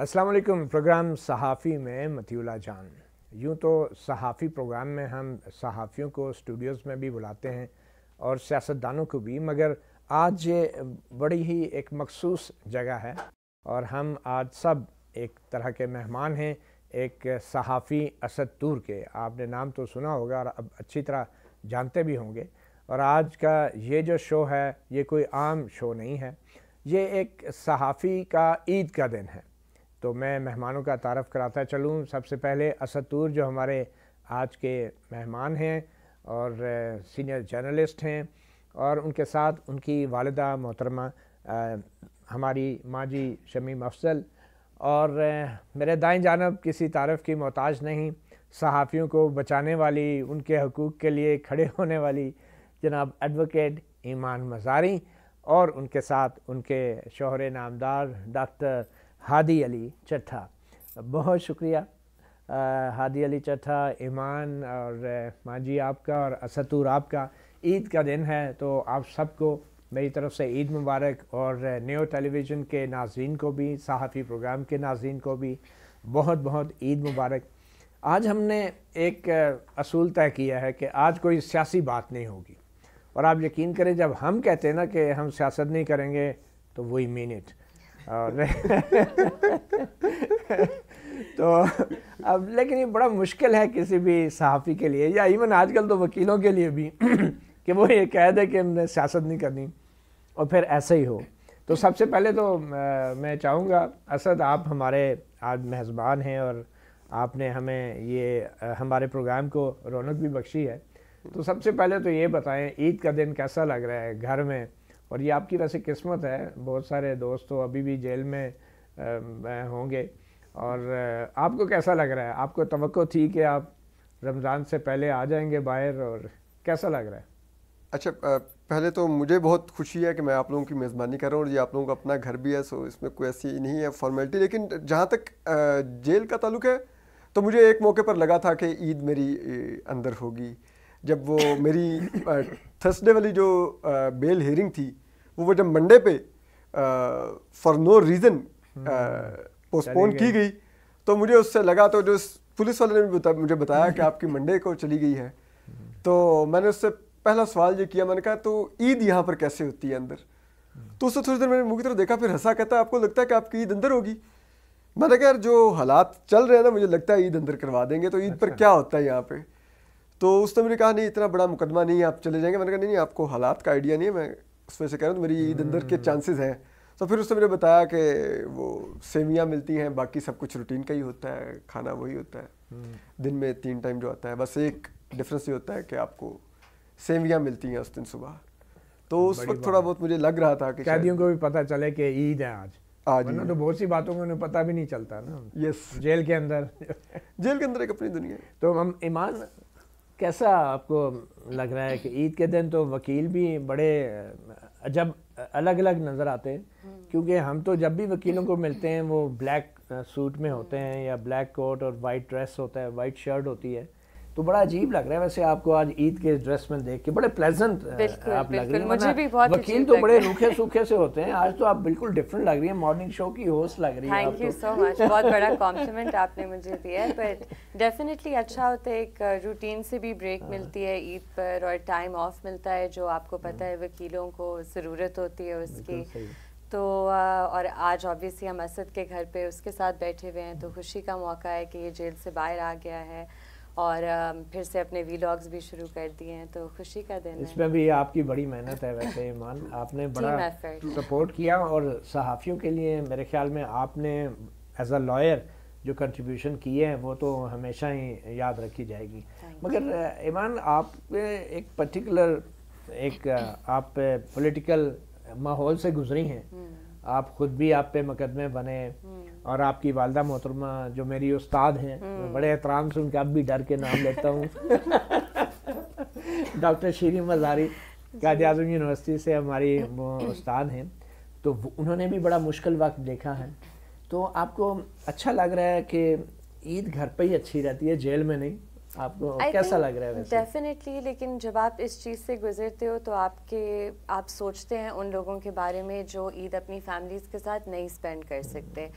अस्सलाम वालेकुम प्रोग्राम सहाफ़ी में मतीउल्ला जान यूँ तो सहाफ़ी प्रोग्राम में हम सहाफ़ियों को स्टूडियोज़ में भी बुलाते हैं और सियासतदानों को भी मगर आज ये बड़ी ही एक मखसूस जगह है और हम आज सब एक तरह के मेहमान हैं एक सहाफ़ी असद तूर के आपने नाम तो सुना होगा और अब अच्छी तरह जानते भी होंगे और आज का ये जो शो है ये कोई आम शो नहीं है ये एक सहाफ़ी का ईद का दिन है तो मैं मेहमानों का तारफ़ कराता चलूँ सबसे पहले असतूर जो हमारे आज के मेहमान हैं और सीनियर जर्नलिस्ट हैं और उनके साथ उनकी वालदा मोहतरमा हमारी माँ जी शमीम अफजल और मेरे दाएं जानब किसी तारफ़ की मोहताज नहीं सहाफ़ियों को बचाने वाली उनके हकूक़ के लिए खड़े होने वाली जनाब एडवोकेट ईमान मजारी और उनके साथ उनके शोहर नामदार डॉक्टर हादी अली चट्ठा बहुत शुक्रिया हादी अली चट्ठा ईमान और माजी आपका और असतूर आपका ईद का दिन है तो आप सबको मेरी तरफ से ईद मुबारक और न्यू टेलीविज़न के नाजीन को भी सहाफ़ी प्रोग्राम के नाजीन को भी बहुत बहुत ईद मुबारक आज हमने एक असूल तय किया है कि आज कोई सियासी बात नहीं होगी और आप यकीन करें जब हम कहते हैं ना कि हम सियासत नहीं करेंगे तो वही मीन इट और तो अब लेकिन ये बड़ा मुश्किल है किसी भी सहाफ़ी के लिए या इवन आजकल तो वकीलों के लिए भी कि वो ये कह दे कि हमने सियासत नहीं करनी और फिर ऐसे ही हो तो सबसे पहले तो मैं चाहूँगा असद आप हमारे आज मेज़बान हैं और आपने हमें ये हमारे प्रोग्राम को रौनक भी बख्शी है तो सबसे पहले तो ये बताएं ईद का दिन कैसा लग रहा है घर में और ये आपकी वैसे किस्मत है बहुत सारे दोस्तों अभी भी जेल में होंगे और आपको कैसा लग रहा है आपको तो थी कि आप रमज़ान से पहले आ जाएंगे बाहर और कैसा लग रहा है अच्छा पहले तो मुझे बहुत खुशी है कि मैं आप लोगों की मेज़बानी कर रहा हूँ और ये आप लोगों का अपना घर भी है सो इसमें कोई ऐसी नहीं है फॉर्मेलिटी लेकिन जहाँ तक जेल का ताल्लुक है तो मुझे एक मौके पर लगा था कि ईद मेरी अंदर होगी जब वो मेरी थर्सडे वाली जो बेल हेरिंग थी वो वो जब मंडे पे फॉर नो रीज़न पोस्टपोन की गई तो मुझे उससे लगा तो जो पुलिस वाले ने बता, मुझे बताया कि आपकी मंडे को चली गई है हम्म। तो मैंने उससे पहला सवाल ये किया मैंने कहा तो ईद यहाँ पर कैसे होती है अंदर हम्म। तो उससे थोड़ी देर मैंने मुँह की तरफ देखा फिर हंसा कहता आपको लगता है कि आपकी ईद अंदर होगी मैंने कहा यार जो हालात चल रहे हैं ना मुझे लगता है ईद अंदर करवा देंगे तो ईद अच्छा। पर क्या होता है यहाँ पे तो उसने मैंने कहा नहीं इतना बड़ा मुकदमा नहीं है आप चले जाएंगे मैंने कहा नहीं नहीं आपको हालात का आइडिया नहीं है मैं उस वजह से कह रहा हूँ तो मेरी ईद अंदर के चांसेस हम्म। हैं तो फिर उसने मैंने बताया कि वो सेवियाँ मिलती हैं बाकी सब कुछ रूटीन का ही होता है खाना वही होता है हम्म। दिन में तीन टाइम जो आता है बस एक डिफरेंस ये होता है कि आपको सेवियाँ मिलती हैं उस दिन सुबह तो उस वक्त थोड़ा बहुत मुझे लग रहा था कि कैदियों को भी पता चले कि ईद है आज आज वरना तो बहुत सी बातों में उन्हें पता भी नहीं चलता ना यस जेल के अंदर जेल के अंदर एक अपनी दुनिया तो हम ईमान कैसा आपको लग रहा है कि ईद के दिन तो वकील भी बड़े अजब अलग अलग नज़र आते हैं हम्म। क्योंकि हम तो जब भी वकीलों को मिलते हैं वो ब्लैक सूट में होते हैं या ब्लैक कोट और वाइट ड्रेस होता है वाइट शर्ट होती है तो बड़ा अजीब लग रहा है वैसे आपको आज ईद के ड्रेस में देख के बड़े प्लेजेंट आप लग रही मुझे भी बहुत वकील तो बड़े रूखे सूखे से होते हैं आज तो आप बिल्कुल डिफरेंट लग रही है मॉर्निंग शो की होस्ट लग रही है थैंक यू सो मच बहुत बड़ा कॉम्प्लीमेंट आपने मुझे दिया है बट डेफिनेटली अच्छा होता है एक रूटीन से भी ब्रेक हाँ। मिलती है ईद पर और टाइम ऑफ मिलता है जो आपको हाँ। पता है वकीलों को ज़रूरत होती है उसकी तो और आज ऑब्वियसली हम असद के घर पे उसके साथ बैठे हुए हैं तो खुशी का मौका है कि ये जेल से बाहर आ गया है और फिर से अपने वीलॉग्स भी शुरू कर दिए हैं तो खुशी का दिन इसमें भी आपकी बड़ी मेहनत है वैसे ईमान आपने बड़ा सपोर्ट किया और सहाफ़ियों के लिए मेरे ख्याल में आपने एज अ लॉयर जो कंट्रीब्यूशन किए हैं वो तो हमेशा ही याद रखी जाएगी मगर ईमान आप एक पर्टिकुलर एक आप पॉलिटिकल माहौल से गुजरी हैं हम्म। आप खुद भी आप पे मुकदमे बने हम्म। और आपकी वालदा मोहतरमा जो मेरी उस्ताद हैं बड़े हम्म। एहतराम से उनके अब भी डर के नाम लेता हूँ डॉक्टर शीरी मजारी कायद अजम यूनिवर्सिटी से हमारी उस्ताद हैं तो उन्होंने भी बड़ा मुश्किल वक्त देखा है तो आपको अच्छा लग रहा है कि ईद घर पर ही अच्छी रहती है जेल में नहीं आपको I कैसा लग रहा है डेफिनेटली लेकिन जब आप इस चीज़ से गुजरते हो तो आपके आप सोचते हैं उन लोगों के बारे में जो ईद अपनी फैमिलीज़ के साथ नहीं स्पेंड कर सकते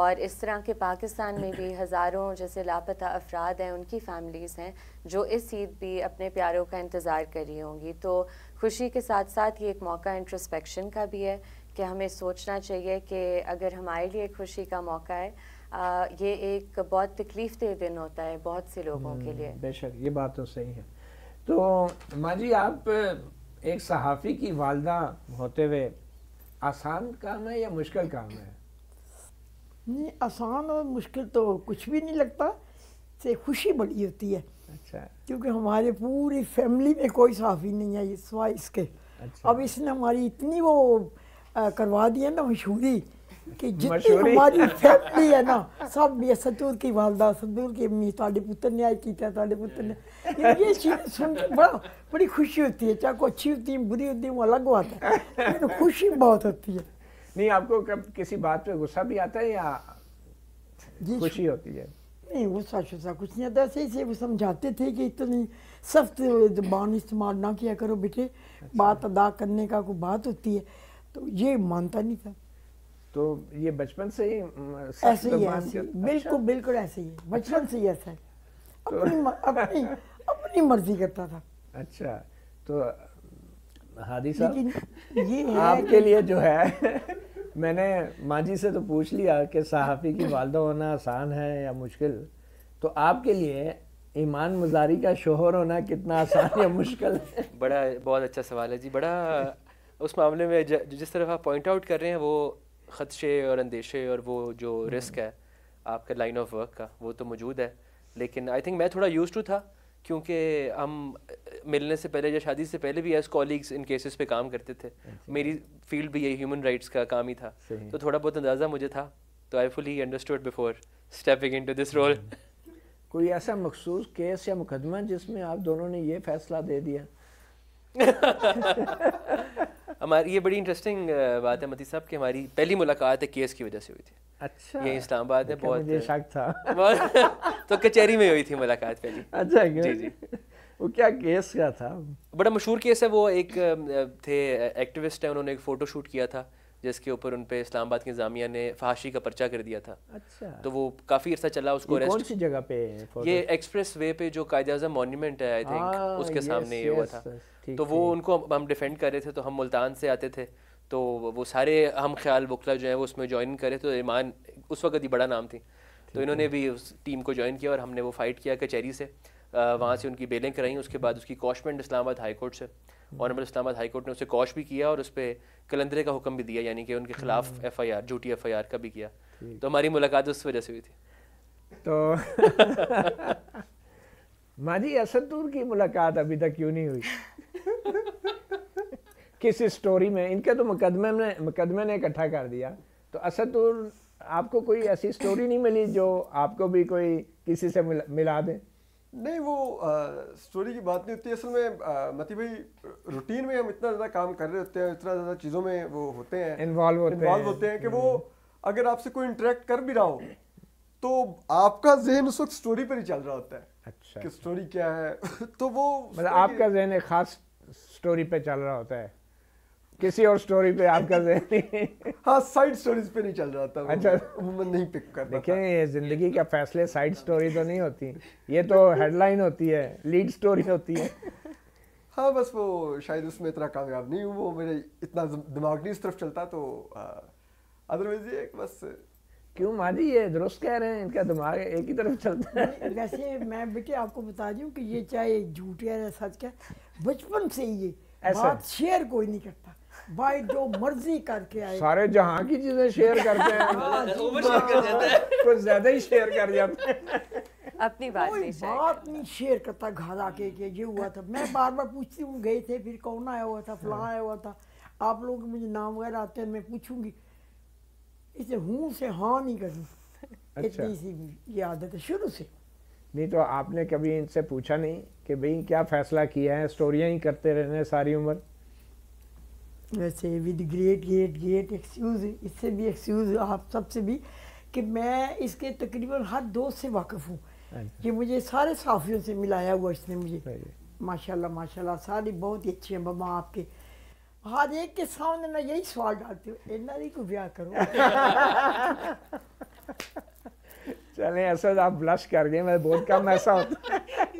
और इस तरह के पाकिस्तान में भी हज़ारों जैसे लापता अफराद हैं उनकी फैमिलीज़ हैं जो इस ईद भी अपने प्यारों का इंतज़ार कर रही होंगी तो खुशी के साथ साथ ये एक मौका इंट्रोस्पेक्शन का भी है कि हमें सोचना चाहिए कि अगर हमारे लिए खुशी का मौका है ये एक बहुत तकलीफ दे दिन होता है बहुत से लोगों के लिए हम्म, बेशक ये बात तो सही है तो माँ जी आप एक सहाफ़ी की वालदा होते हुए आसान काम है या मुश्किल काम है नहीं आसान और मुश्किल तो कुछ भी नहीं लगता से खुशी बड़ी होती है अच्छा क्योंकि हमारे पूरी फैमिली में कोई सहाफ़ी नहीं है सिवाय इसके अच्छा। अब इसने हमारी इतनी वो करवा दी है ना मशहूरी कि जितनी हमारी फैमिली है ना सब ये सतूर की वालदा सतूर की अम्मी ताडे पुत्र ने आज किया ताडे पुत्र ने ये ये चीज़ सुन के बड़ा बड़ी खुशी होती है चाहे कोई अच्छी होती है बुरी होती है वो अलग बात है लेकिन खुशी बहुत होती है नहीं आपको कब किसी बात पे गुस्सा भी आता है या जी खुशी होती है नहीं गुस्सा शुस्सा कुछ नहीं आता ऐसे ही से वो समझाते थे कि इतनी सख्त जबान इस्तेमाल ना किया करो बेटे बात अदा करने का कोई बात होती है तो ये मानता नहीं था तो ये बचपन से ही ऐसे ही है बिल्कुल अच्छा? बिल्कुल ऐसे ही अच्छा। बचपन अच्छा? से ही ऐसा है तो अपनी तो, अपनी अपनी मर्जी करता था अच्छा तो हादी साहब ये आपके लिए जो है मैंने माँ जी से तो पूछ लिया कि सहाफ़ी की वालदा होना आसान है या मुश्किल तो आपके लिए ईमान मजारी का शोहर होना कितना आसान या मुश्किल बड़ा बहुत अच्छा सवाल है जी बड़ा उस मामले में जिस तरफ आप पॉइंट आउट कर रहे हैं वो ख़दशे और अंदेशे और वो जो हम्म। रिस्क है आपका लाइन ऑफ वर्क का वो तो मौजूद है लेकिन आई थिंक मैं थोड़ा यूज टू था क्योंकि हम मिलने से पहले या शादी से पहले भी एज कॉलीग्स इन केसेस पे काम करते थे अच्छा। मेरी फील्ड भी यही ह्यूमन राइट्स का काम ही था तो थोड़ा बहुत अंदाज़ा मुझे था तो I fully understood before stepping into this role कोई ऐसा मखसूस केस या मुकदमा जिसमें आप दोनों ने ये फैसला दे दिया हमारी ये बड़ी इंटरेस्टिंग बात है मती साहब कि हमारी पहली मुलाकात है केस की वजह से हुई थी अच्छा ये इस्लामाबाद है बहुत शक था तो कचहरी में हुई थी मुलाकात पहली अच्छा जी जी वो क्या केस का था बड़ा मशहूर केस है वो एक थे एक्टिविस्ट है उन्होंने एक फ़ोटो शूट किया था जिसके ऊपर उनपे इस्लामाबाद के जामिया ने फाशी का पर्चा कर दिया था अच्छा तो वो काफ़ी अर्सा चला उसको ये कौन सी जगह पे ये एक्सप्रेस वे पे जो कायदे आजम मोन्यूमेंट है आई थिंक हाँ, उसके सामने ये हुआ था तो वो उनको हम डिफेंड कर रहे थे तो हम मुल्तान से आते थे तो वो सारे हम ख्याल वकला जो है वो उसमें ज्वाइन करे तो ईमान उस वक्त ही बड़ा नाम थी तो इन्होंने भी उस टीम को ज्वाइन किया और हमने वो फ़ाइट किया कचहरी से वहाँ से उनकी बेलें कराई उसके बाद उसकी कॉशमेंट इस्लामाबाद हाई कोर्ट से ऑनरेबल इस्लामाबाद हाईकोर्ट ने उसे कौश भी किया और उस पर कलंदरे का हुक्म भी दिया यानी कि उनके खिलाफ हम्म। एफ आई आर झूठी एफ आई आर का भी किया तो हमारी मुलाकात उस वजह से हुई थी तो माझी असदूर की मुलाकात अभी तक क्यों नहीं हुई किस स्टोरी में इनके तो मुकदमे ने मुकदमे ने इकट्ठा कर दिया तो असदूर आपको कोई ऐसी स्टोरी नहीं मिली जो आपको भी कोई किसी से मिला, मिला दें नहीं वो आ, स्टोरी की बात नहीं होती असल में मती भाई रूटीन में हम इतना ज़्यादा काम कर रहे होते हैं इतना ज़्यादा चीज़ों में वो होते हैं इन्वॉल्व होते, होते, होते हैं कि वो हम्म। अगर आपसे कोई इंटरेक्ट कर भी रहा हो तो आपका जहन उस वक्त स्टोरी पर ही चल रहा होता है अच्छा कि स्टोरी अच्छा। क्या है तो वो मतलब आपका जहन एक खास स्टोरी पे चल रहा होता है किसी और स्टोरी पे आपका जहन हाँ साइड स्टोरीज पे नहीं चल रहा था अच्छा मैं नहीं पिक कर देखिए ये जिंदगी का फैसले साइड स्टोरी तो नहीं होती ये तो हेडलाइन होती है लीड स्टोरी होती है हाँ बस वो शायद उसमें इतना कामयाब नहीं हूँ वो मेरे इतना दिमाग नहीं इस तरफ चलता तो अदरवाइज ये बस क्यों माँ जी ये दुरुस्त कह रहे हैं इनका दिमाग एक ही तरफ चलता है वैसे मैं बेटे आपको बता दूँ कि ये चाहे झूठ है या सच क्या बचपन से ही ये बात शेयर कोई नहीं करता भाई जो मर्जी करके आए सारे जहां की चीजें शेयर करते हाँ हाँ। हैं कुछ ज्यादा ही शेयर कर जाते हैं अपनी बात कोई नहीं बात नहीं शेयर करता घर आके कि ये हुआ था मैं बार बार पूछती हूँ गए थे फिर कौन आया हुआ था फला आया हुआ था आप लोग मुझे नाम वगैरह आते हैं मैं पूछूंगी इसे हूँ से हाँ नहीं करनी अच्छा। इतनी सी ये आदत है शुरू से नहीं तो आपने कभी इनसे पूछा नहीं कि भाई क्या फैसला किया है स्टोरियाँ ही करते रहने सारी उम्र वैसे with great great great excuse इससे भी एक्सक्यूज़ आप सबसे भी कि मैं इसके तकरीबन हर दोस्त से वाकफ़ हूँ कि हाँ मुझे सारे साफियों से मिलाया हुआ इसने मुझे हाँ माशाल्लाह माशाल्लाह सारी बहुत ही अच्छी हैं बबा आपके हर एक के सामने मैं यही सवाल डालती हूँ इन्हें को तो ब्याह करूँ चले असद तो आप ब्लश कर गए मैं बहुत कम ऐसा होता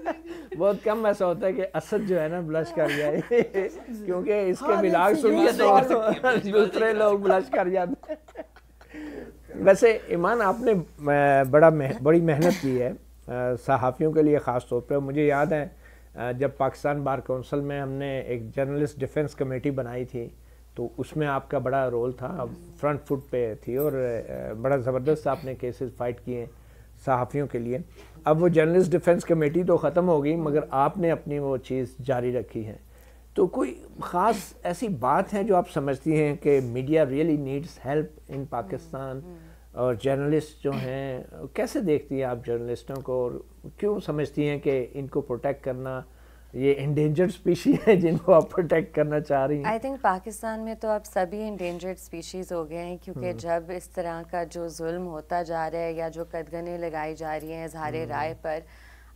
बहुत कम ऐसा होता है कि असद जो है ना ब्लश कर जाए क्योंकि इसके हाँ, मिलाग सुन के तो दूसरे लोग ब्लश कर जाते वैसे ईमान आपने बड़ा बड़ी मेहनत की है सहाफ़ियों के लिए ख़ास तौर पर मुझे याद है जब पाकिस्तान बार कौंसिल में हमने एक जर्नलिस्ट डिफेंस कमेटी बनाई थी तो उसमें आपका बड़ा रोल था फ्रंट फुट पे थी और बड़ा ज़बरदस्त आपने केसेस फाइट किए सहाफ़ियों के लिए अब वो जर्नलिस्ट डिफेंस कमेटी तो ख़त्म हो गई मगर आपने अपनी वो चीज़ जारी रखी है तो कोई ख़ास ऐसी बात है जो आप समझती हैं कि media really needs help in Pakistan hmm, hmm. और जर्नलिस्ट जो हैं कैसे देखती हैं आप जर्नलिस्टों को और क्यों समझती हैं कि इनको प्रोटेक्ट करना ये इंडेंजर्ड स्पीशी है जिनको आप प्रोटेक्ट करना चाह रही हैं आई थिंक पाकिस्तान में तो अब सभी इंडेंजर्ड स्पीशीज़ हो गए हैं क्योंकि हम्म। जब इस तरह का जो जुल्म होता जा रहा है या जो कदगने लगाई जा रही हैं इजहार हम्म। राय पर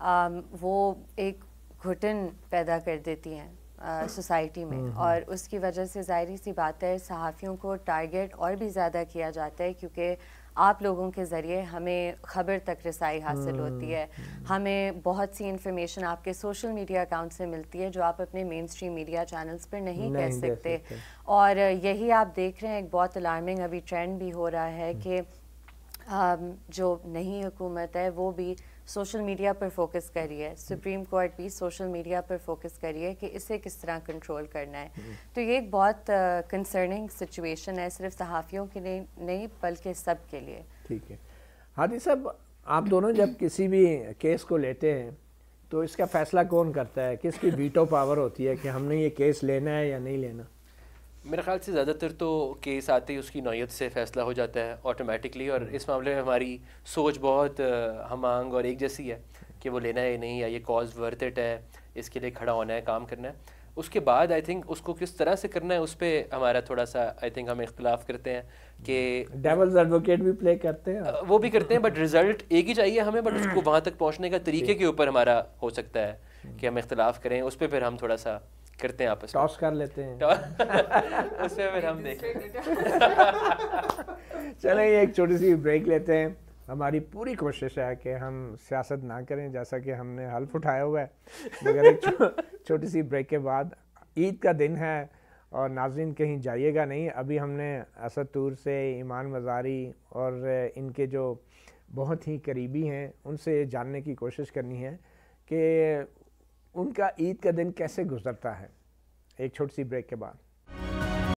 आ, वो एक घुटन पैदा कर देती हैं सोसाइटी में हम्म, और उसकी वजह से जाहिर सी बात है सहाफ़ियों को टारगेट और भी ज़्यादा किया जाता है क्योंकि आप लोगों के ज़रिए हमें ख़बर तक रसाई हासिल होती है हम्म। हमें बहुत सी इंफॉर्मेशन आपके सोशल मीडिया अकाउंट से मिलती है जो आप अपने मेन स्ट्रीम मीडिया चैनल्स पर नहीं, नहीं कह सकते और यही आप देख रहे हैं एक बहुत अलार्मिंग अभी ट्रेंड भी हो रहा है हम्म। कि जो नहीं हुकूमत है वो भी सोशल मीडिया पर फोकस करिए है सुप्रीम कोर्ट भी सोशल मीडिया पर फोकस करी है कि इसे किस तरह कंट्रोल करना है हम्म। तो ये एक बहुत कंसर्निंग uh, सिचुएशन है सिर्फ सहाफ़ियों के लिए नहीं बल्कि सब के लिए ठीक है हादी साहब आप दोनों जब किसी भी केस को लेते हैं तो इसका फ़ैसला कौन करता है किसकी वीटो पावर होती है कि हमने ये केस लेना है या नहीं लेना मेरे ख्याल से ज़्यादातर तो केस आते ही उसकी नौीयत से फ़ैसला हो जाता है ऑटोमेटिकली और इस मामले में हमारी सोच बहुत हम आंग और एक जैसी है कि वो लेना है नहीं या ये कॉज वर्थ इट है इसके लिए खड़ा होना है काम करना है उसके बाद आई थिंक उसको किस तरह से करना है उस पर हमारा थोड़ा सा आई थिंक हम इख्तलाफ करते हैं कि डेवल्स एडवोकेट भी प्ले करते हैं वो भी करते हैं बट रिजल्ट एक ही चाहिए हमें बट उसको वहाँ तक पहुँचने का तरीके के ऊपर हमारा हो सकता है कि हम इख्तलाफ करें उस पर फिर हम थोड़ा सा करते हैं आपस टॉस कर लेते हैं तो उसमें फिर हम देखें चलें एक छोटी सी ब्रेक लेते हैं हमारी पूरी कोशिश है कि हम सियासत ना करें जैसा कि हमने हल्फ उठाया हुआ है मगर एक छोटी सी ब्रेक के बाद ईद का दिन है और नाजिन कहीं जाइएगा नहीं अभी हमने असद तूर से ईमान मजारी और इनके जो बहुत ही करीबी हैं उनसे जानने की कोशिश करनी है कि उनका ईद का दिन कैसे गुजरता है एक छोटी सी ब्रेक के बाद